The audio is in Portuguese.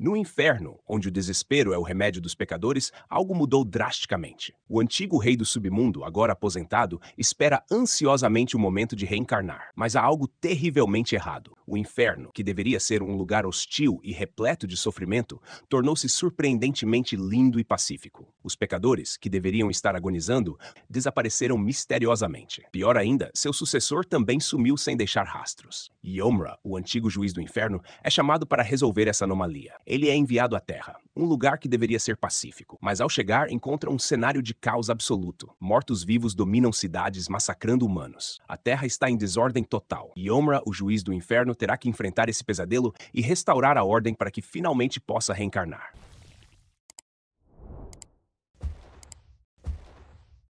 No inferno, onde o desespero é o remédio dos pecadores, algo mudou drasticamente. O antigo rei do submundo, agora aposentado, espera ansiosamente o momento de reencarnar. Mas há algo terrivelmente errado. O inferno, que deveria ser um lugar hostil e repleto de sofrimento, tornou-se surpreendentemente lindo e pacífico os pecadores, que deveriam estar agonizando, desapareceram misteriosamente. Pior ainda, seu sucessor também sumiu sem deixar rastros. Yomra, o antigo juiz do inferno, é chamado para resolver essa anomalia. Ele é enviado à Terra, um lugar que deveria ser pacífico, mas ao chegar encontra um cenário de caos absoluto. Mortos-vivos dominam cidades massacrando humanos. A Terra está em desordem total. Yomra, o juiz do inferno, terá que enfrentar esse pesadelo e restaurar a ordem para que finalmente possa reencarnar.